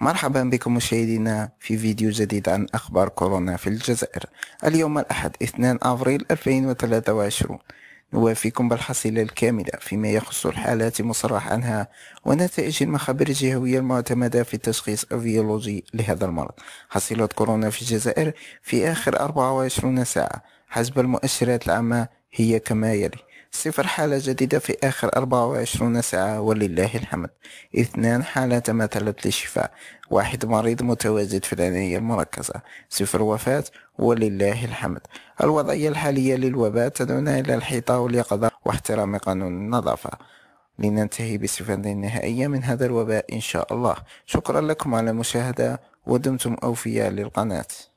مرحبا بكم مشاهدينا في فيديو جديد عن أخبار كورونا في الجزائر اليوم الأحد 2 أفريل 2023 نوافيكم بالحصيلة الكاملة فيما يخص الحالات المصرح عنها ونتائج المخابر الجهوية المعتمدة في التشخيص الفيولوجي لهذا المرض حصيلة كورونا في الجزائر في آخر 24 ساعة حسب المؤشرات العامة هي كما يلي صفر حالة جديدة في آخر 24 ساعة ولله الحمد اثنان حالة تمثلت للشفاء واحد مريض متواجد في العناية المركزة صفر وفاة ولله الحمد الوضعية الحالية للوباء تدعونا إلى الحيطة واليقظة واحترام قانون النظافة لننتهي بصفة نهائية من هذا الوباء إن شاء الله شكرا لكم على المشاهدة ودمتم أوفياء للقناة